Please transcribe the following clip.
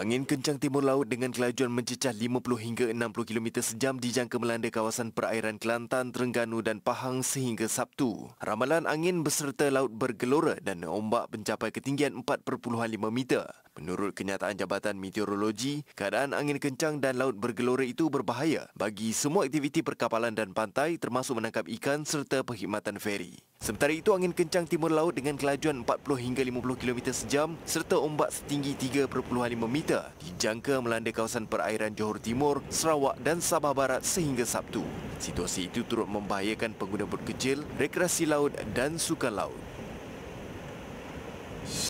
Angin kencang timur laut dengan kelajuan mencecah 50 hingga 60 km sejam dijangka melanda kawasan perairan Kelantan, Terengganu dan Pahang sehingga Sabtu. Ramalan angin beserta laut bergelora dan ombak mencapai ketinggian 4.5 meter. Menurut kenyataan Jabatan Meteorologi, keadaan angin kencang dan laut bergelora itu berbahaya bagi semua aktiviti perkapalan dan pantai termasuk menangkap ikan serta perkhidmatan feri. Sementara itu, angin kencang timur laut dengan kelajuan 40 hingga 50 km sejam serta ombak setinggi 3.5 meter dijangka melanda kawasan perairan Johor Timur, Sarawak dan Sabah Barat sehingga Sabtu. Situasi itu turut membahayakan pengguna bot kecil, rekreasi laut dan sukan laut.